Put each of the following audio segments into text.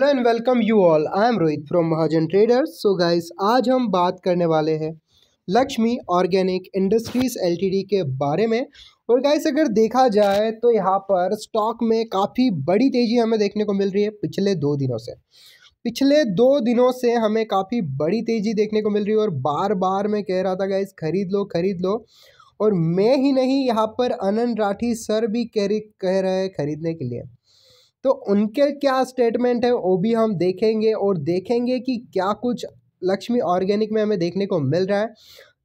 hello and welcome you all I am Rohit from Mahajan traders so guys आज हम बात करने वाले हैं लक्ष्मी ऑर्गेनिक इंडस्ट्रीज एलटीडी के बारे में और गाइस अगर देखा जाए तो यहाँ पर स्टॉक में काफ़ी बड़ी तेज़ी हमें देखने को मिल रही है पिछले दो दिनों से पिछले दो दिनों से हमें काफ़ी बड़ी तेज़ी देखने को मिल रही है और बार बार मैं कह रहा था गाइस खरीद लो खरीद लो और मैं ही नहीं यहाँ पर अनन राठी सर भी कह रही कह रहे हैं खरीदने के लिए तो उनके क्या स्टेटमेंट है वो भी हम देखेंगे और देखेंगे कि क्या कुछ लक्ष्मी ऑर्गेनिक में हमें देखने को मिल रहा है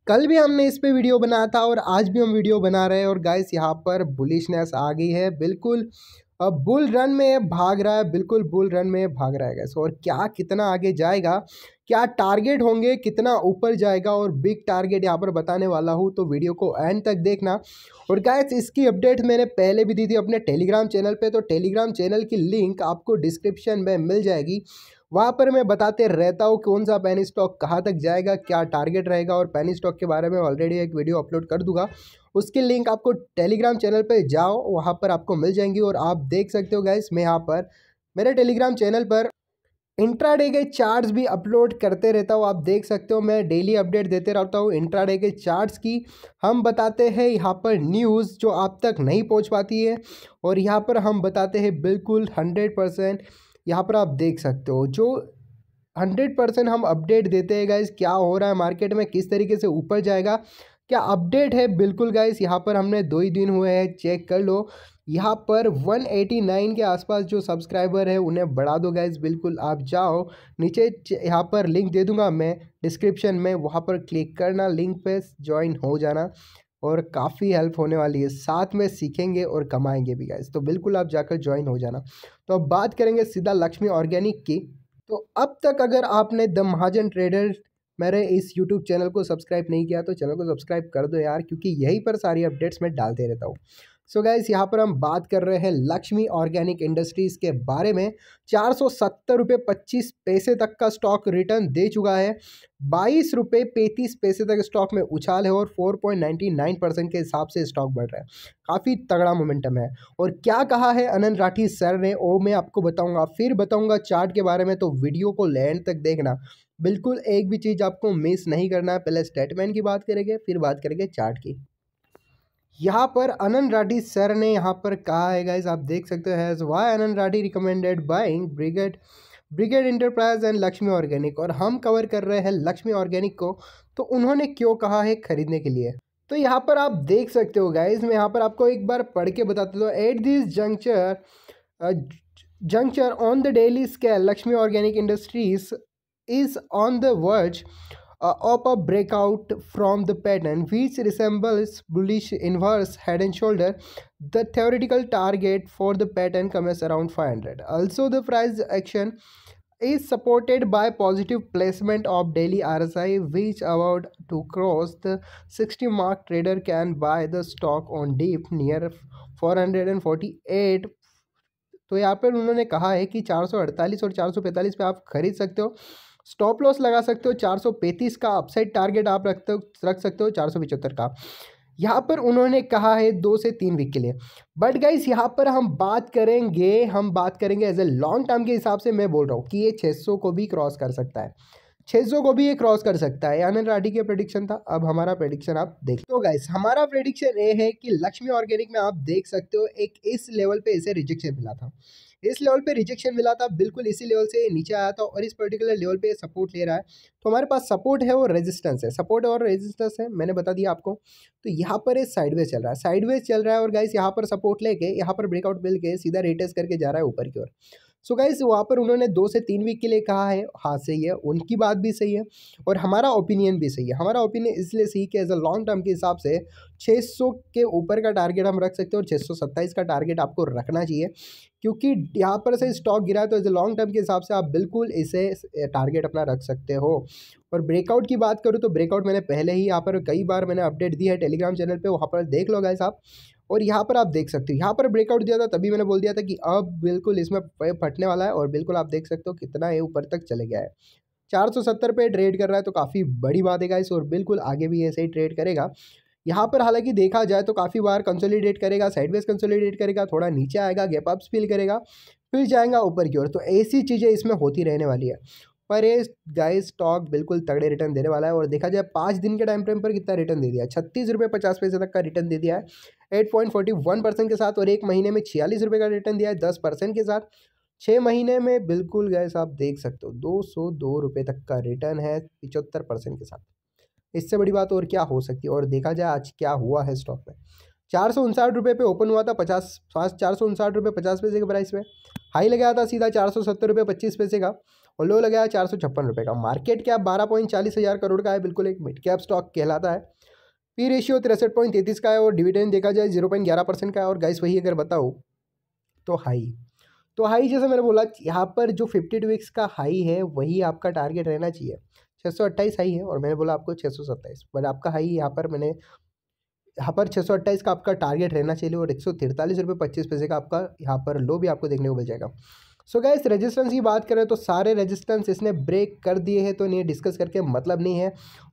कल भी हमने इस पे वीडियो बनाया था और आज भी हम वीडियो बना रहे हैं और गाइस यहाँ पर बुलिशनेस आ गई है बिल्कुल अब बुल रन में भाग रहा है बिल्कुल बुल रन में भाग रहा है गैस और क्या कितना आगे जाएगा क्या टारगेट होंगे कितना ऊपर जाएगा और बिग टारगेट यहाँ पर बताने वाला हूँ तो वीडियो को एंड तक देखना और गैस इसकी अपडेट मैंने पहले भी दी थी अपने टेलीग्राम चैनल पे तो टेलीग्राम चैनल की लिंक आपको डिस्क्रिप्शन में मिल जाएगी वहाँ पर मैं बताते रहता हूँ कौन सा पैनी स्टॉक कहाँ तक जाएगा क्या टारगेट रहेगा और पैनी स्टॉक के बारे में ऑलरेडी एक वीडियो अपलोड कर दूंगा उसके लिंक आपको टेलीग्राम चैनल पर जाओ वहाँ पर आपको मिल जाएंगी और आप देख सकते हो गैस मैं यहाँ पर मेरे टेलीग्राम चैनल पर इंट्राडे के चार्ट्स भी अपलोड करते रहता हूँ आप देख सकते हो मैं डेली अपडेट देते रहता हूँ इंट्राडे के चार्ट्स की हम बताते हैं यहाँ पर न्यूज़ जो आप तक नहीं पहुँच पाती है और यहाँ पर हम बताते हैं बिल्कुल हंड्रेड परसेंट यहाँ पर आप देख सकते हो जो हंड्रेड परसेंट हम अपडेट देते हैं गाइज क्या हो रहा है मार्केट में किस तरीके से ऊपर जाएगा क्या अपडेट है बिल्कुल गाइज़ यहाँ पर हमने दो ही दिन हुए हैं चेक कर लो यहाँ पर 189 के आसपास जो सब्सक्राइबर है उन्हें बढ़ा दो गाइज़ बिल्कुल आप जाओ नीचे यहाँ पर लिंक दे दूंगा मैं डिस्क्रिप्शन में वहाँ पर क्लिक करना लिंक पे ज्वाइन हो जाना और काफ़ी हेल्प होने वाली है साथ में सीखेंगे और कमाएंगे भी गाइज तो बिल्कुल आप जाकर ज्वाइन हो जाना तो अब बात करेंगे सीधा लक्ष्मी ऑर्गेनिक की तो अब तक अगर आपने द महाजन ट्रेडर मेरे इस यूट्यूब चैनल को सब्सक्राइब नहीं किया तो चैनल को सब्सक्राइब कर दो यार क्योंकि यहीं पर सारी अपडेट्स मैं डालते रहता हूँ सो so गैस यहाँ पर हम बात कर रहे हैं लक्ष्मी ऑर्गेनिक इंडस्ट्रीज़ के बारे में चार सौ सत्तर रुपये पच्चीस पैसे तक का स्टॉक रिटर्न दे चुका है बाईस रुपये पैंतीस पैसे तक स्टॉक में उछाल है और four point ninety nine percent के हिसाब से स्टॉक बढ़ रहा है काफ़ी तगड़ा मोमेंटम है और क्या कहा है अनंत राठी सर ने ओ मैं आपको बताऊँगा फिर बताऊँगा चार्ट के बारे में तो वीडियो को लैंड तक देखना बिल्कुल एक भी चीज़ आपको मिस नहीं करना है पहले स्टेटमेंट की बात करेंगे फिर बात करेंगे चार्ट की यहाँ पर अनन राठी सर ने यहाँ पर कहा है गाइज आप देख सकते हैज़ वाई Anand Rathi recommended buying Brigade Brigade Enterprise and Lakshmi organic और हम कवर कर रहे हैं लक्ष्मी ऑर्गेनिक को तो उन्होंने क्यों कहा है खरीदने के लिए तो यहाँ पर आप देख सकते हो गाइज मैं यहाँ पर आपको एक बार पढ़ के बताते हूँ at this juncture juncture on the daily scale Lakshmi organic industries is on the verge uh, up a breakout from the pattern which resembles bullish inverse head and shoulder the theoretical target for the pattern comes around 500 also the price action is supported by positive placement of daily RSI which about to cross the 60 mark trader can buy the stock on deep near 448 तो यहाँ पर उन्होंने कहा है कि 448 और 445 पे आप खरीद सकते हो स्टॉप लॉस लगा सकते हो पैंतीस का अपसाइड टारगेट आप रख रख सकते हो पिचहत्तर का यहाँ पर उन्होंने कहा है दो से तीन वीक के लिए बट गाइस यहाँ पर हम बात करेंगे हम बात करेंगे एज ए लॉन्ग टर्म के हिसाब से मैं बोल रहा हूँ कि ये 600 को भी क्रॉस कर सकता है 600 को भी ये क्रॉस कर सकता है आनंद राठी का प्रडिक्शन था अब हमारा प्रडिक्शन आप देख हो गाइस तो हमारा प्रडिक्शन ये है कि लक्ष्मी ऑर्गेनिक में आप देख सकते हो एक इस लेवल पे इसे रिजेक्शन मिला था इस लेवल पे रिजेक्शन मिला था बिल्कुल इसी लेवल से नीचे आया था और इस पर्टिकुलर लेवल पे सपोर्ट ले रहा है तो हमारे पास सपोर्ट है और रेजिस्टेंस है सपोर्ट और रेजिस्टेंस है मैंने बता दिया आपको तो यहाँ पर ये साइडवेज चल रहा है साइडवेज चल रहा है और गाइस यहाँ पर सपोर्ट लेके यहाँ पर ब्रेकआउट मिल के सीधा रिटेस्ट करके जा रहा है ऊपर की ओर सो गाइज वहाँ पर उन्होंने दो से तीन वीक के लिए कहा है हाँ सही है उनकी बात भी सही है और हमारा ओपिनियन भी सही है हमारा ओपिनियन इसलिए सही कि एज अ लॉन्ग टर्म के हिसाब से 600 के ऊपर का टारगेट हम रख सकते हैं और सत्ताईस का टारगेट आपको रखना चाहिए क्योंकि यहाँ पर से स्टॉक गिरा है तो एज अ लॉन्ग टर्म के हिसाब से आप बिल्कुल इसे टारगेट अपना रख सकते हो और ब्रेकआउट की बात करूँ तो ब्रेकआउट मैंने पहले ही यहाँ पर कई बार मैंने अपडेट दी है टेलीग्राम चैनल पर वहाँ पर देख लो गाइस आप और यहाँ पर आप देख सकते हो यहाँ पर ब्रेकआउट दिया था तभी मैंने बोल दिया था कि अब बिल्कुल इसमें फटने वाला है और बिल्कुल आप देख सकते हो कितना ये ऊपर तक चले गया है चार सौ सत्तर पे ट्रेड कर रहा है तो काफ़ी बड़ी बात है गाइस और बिल्कुल आगे भी ऐसे ही ट्रेड करेगा यहाँ पर हालांकि देखा जाए तो काफ़ी बार कंसोलिडेट करेगा साइडवेज कंसोलिडेट करेगा थोड़ा नीचे आएगा गैप अप्स फील करेगा फिर जाएगा ऊपर की ओर तो ऐसी चीज़ें इसमें होती रहने वाली है पर ये गाइस स्टॉक बिल्कुल तगड़े रिटर्न देने वाला है और देखा जाए पाँच दिन के टाइम फ्रेम पर कितना रिटर्न दे दिया छत्तीस रुपये पचास पैसे तक का रिटर्न दे दिया है eight point forty one percent के साथ और एक महीने में छियालीस रुपये का रिटर्न दिया है दस परसेंट के साथ छः महीने में बिल्कुल गैस आप देख सकते हो दो सौ दो रुपये तक का रिटर्न है पिचहत्तर परसेंट के साथ इससे बड़ी बात और क्या हो सकती है और देखा जाए आज क्या हुआ है स्टॉक में चार सौ उनसाठ रुपये पे ओपन हुआ था पचास चार सौ उनसाठ रुपये पचास पैसे के प्राइस में हाई लगाया था सीधा चार सौ सत्तर रुपये पच्चीस पैसे का और लो लगाया चार सौ छप्पन रुपये का मार्केट कैप बारह पॉइंट चालीस हज़ार करोड़ का है बिल्कुल एक मिड कैप स्टॉक कहलाता है पी रेशियो तिरसठ पॉइंट तैतीस का है और डिविडेंड देखा जाए जीरो पॉइंट ग्यारह परसेंट का है और गाइस वही अगर बताओ तो हाई तो हाई जैसे मैंने बोला यहाँ पर जो फिफ्टी टू वीक्स का हाई है वही आपका टारगेट रहना चाहिए छः सौ अट्ठाईस हाई है और मैंने बोला आपको छः सौ सत्ताईस बट आपका हाई यहाँ पर मैंने यहाँ पर छः सौ अट्ठाईस का आपका टारगेट रहना चाहिए और एक सौ तिरतालीस रुपये पच्चीस पैसे का आपका यहाँ पर लो भी आपको देखने को मिल जाएगा सो गए रेजिस्टेंस की बात करें तो सारे रेजिस्टेंस इसने ब्रेक कर दिए हैं तो नहीं डिस्कस करके मतलब नहीं है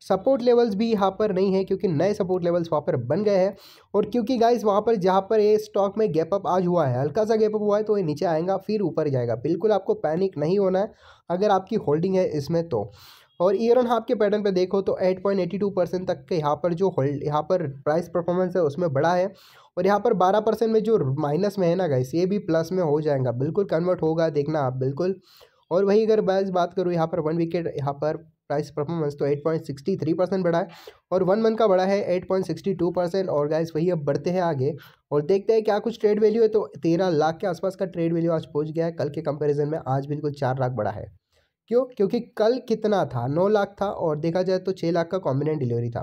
सपोर्ट लेवल्स भी यहाँ पर नहीं है क्योंकि नए सपोर्ट लेवल्स वहाँ पर बन गए हैं और क्योंकि गाइस वहाँ पर जहाँ पर ये स्टॉक में गैप अप आज हुआ है हल्का सा गैप अप हुआ है तो ये नीचे आएगा फिर ऊपर जाएगा बिल्कुल आपको पैनिक नहीं होना है अगर आपकी होल्डिंग है इसमें तो और ईयर ऑन हाफ के पैटर्न पे देखो तो 8.82 परसेंट तक के यहाँ पर जो होल्ड यहाँ पर प्राइस परफॉर्मेंस है उसमें बड़ा है और यहाँ पर 12 परसेंट में जो माइनस में है ना गाइस ये भी प्लस में हो जाएगा बिल्कुल कन्वर्ट होगा देखना आप बिल्कुल और वही अगर बैस बात करूँ यहाँ पर वन विकेट यहाँ पर प्राइस परफॉर्मेंस तो 8.63 परसेंट बढ़ा है और वन मंथ का बढ़ा है 8.62 परसेंट और गाइस वही अब बढ़ते हैं आगे और देखते हैं क्या कुछ ट्रेड वैल्यू है तो तेरह लाख के आसपास का ट्रेड वैल्यू आज पहुंच गया है कल के कंपैरिजन में आज बिल्कुल चार लाख बढ़ा है क्यों क्योंकि कल कितना था नौ लाख था और देखा जाए तो छः लाख का कॉम्बिनेंट डिलीवरी था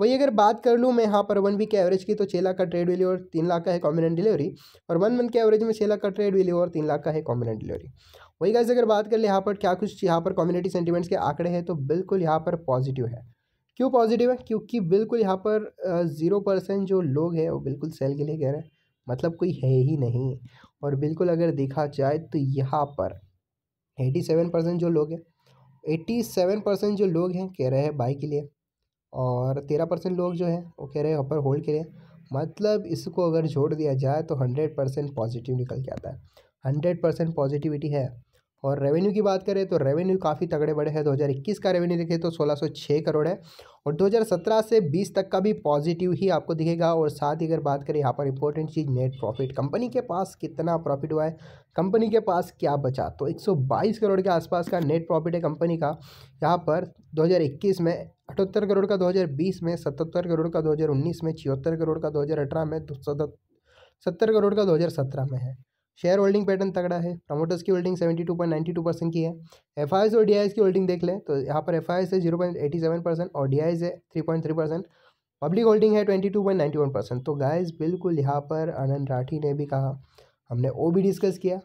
वही अगर बात कर लूँ मैं यहाँ पर वन वीक के एवरेज की तो छः लाख का ट्रेड वैल्यू और तीन लाख का है कॉम्बिनेंट डिलीवरी और वन मंथ के एवरेज में छः लाख का ट्रेड वैल्यू और तीन लाख का है कॉम्बिनेंट डिलीवरी वही गाइज अगर बात कर ले यहाँ पर क्या कुछ यहाँ पर कम्युनिटी सेंटीमेंट्स के आंकड़े हैं तो बिल्कुल यहाँ पर पॉजिटिव है क्यों पॉजिटिव है क्योंकि बिल्कुल यहाँ पर ज़ीरो परसेंट जो लोग हैं वो बिल्कुल सेल के लिए कह रहे हैं मतलब कोई है ही नहीं और बिल्कुल अगर देखा जाए तो यहाँ पर एटी सेवन परसेंट जो लोग हैं एट्टी सेवन परसेंट जो लोग हैं कह रहे हैं बाई के लिए और तेरह परसेंट लोग जो है वो कह रहे हैं अपर होल्ड के लिए मतलब इसको अगर जोड़ दिया जाए तो हंड्रेड परसेंट पॉजिटिव निकल के आता है हंड्रेड परसेंट पॉजिटिविटी है और रेवेन्यू की बात करें तो रेवेन्यू काफ़ी तगड़े बड़े हैं 2021 का रेवेन्यू देखें तो 1606 करोड़ है और 2017 से 20 तक का भी पॉजिटिव ही आपको दिखेगा और साथ ही अगर बात करें यहाँ पर इंपॉर्टेंट चीज़ नेट प्रॉफिट कंपनी के पास कितना प्रॉफिट हुआ है कंपनी के पास क्या बचा तो 122 करोड़ के आसपास का नेट प्रॉफिट है कंपनी का यहाँ पर दो में अठहत्तर करोड़ का दो में सतहत्तर करोड़ का दो में छिहत्तर करोड़ का दो में सत्तर करोड़ का दो में है शेयर होल्डिंग पैटर्न तगड़ा है प्रमोटर्स की holding seventy two point ninety two percent की है एफ आई और डी आई की होल्डिंग देख लें तो यहाँ पर एफ आई है zero point eighty seven percent और डी आई है three point three percent public holding है twenty two point ninety one percent तो गायज बिल्कुल यहाँ पर आनंद राठी ने भी कहा हमने वो भी डिस्कस किया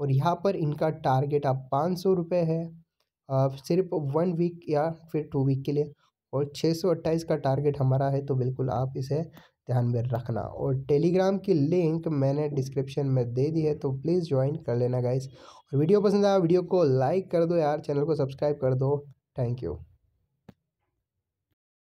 और यहाँ पर इनका टारगेट आप पाँच सौ रुपये है सिर्फ वन वीक या फिर टू वीक के लिए और छः सौ अट्ठाईस का टारगेट हमारा है तो बिल्कुल आप इसे ध्यान में रखना और टेलीग्राम की लिंक मैंने डिस्क्रिप्शन में दे दी है तो प्लीज़ ज्वाइन कर लेना गाइस और वीडियो पसंद आया वीडियो को लाइक कर दो यार चैनल को सब्सक्राइब कर दो थैंक यू